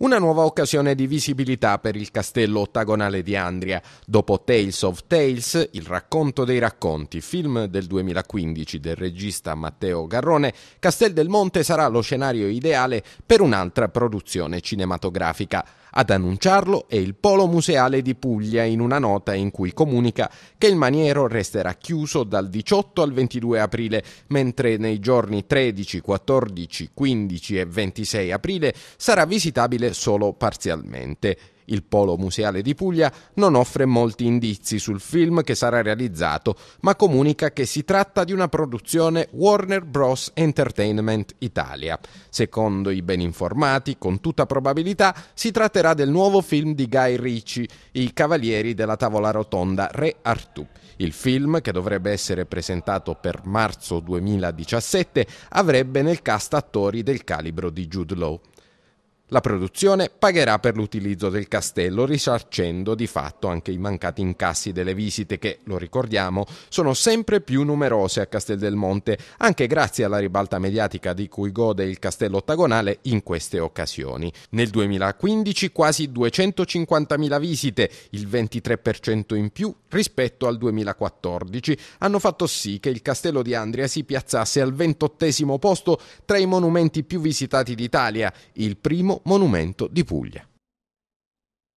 Una nuova occasione di visibilità per il castello ottagonale di Andria. Dopo Tales of Tales, il racconto dei racconti, film del 2015 del regista Matteo Garrone, Castel del Monte sarà lo scenario ideale per un'altra produzione cinematografica. Ad annunciarlo è il Polo Museale di Puglia in una nota in cui comunica che il maniero resterà chiuso dal 18 al 22 aprile, mentre nei giorni 13, 14, 15 e 26 aprile sarà visitabile solo parzialmente. Il Polo Museale di Puglia non offre molti indizi sul film che sarà realizzato, ma comunica che si tratta di una produzione Warner Bros. Entertainment Italia. Secondo i ben informati, con tutta probabilità si tratterà del nuovo film di Guy Ricci, I Cavalieri della Tavola Rotonda, Re Artù. Il film, che dovrebbe essere presentato per marzo 2017, avrebbe nel cast attori del calibro di Jude Law. La produzione pagherà per l'utilizzo del castello, risarcendo di fatto anche i mancati incassi delle visite che, lo ricordiamo, sono sempre più numerose a Castel del Monte, anche grazie alla ribalta mediatica di cui gode il castello ottagonale in queste occasioni. Nel 2015 quasi 250.000 visite, il 23% in più rispetto al 2014, hanno fatto sì che il castello di Andria si piazzasse al 28 posto tra i monumenti più visitati d'Italia, il primo monumento di Puglia.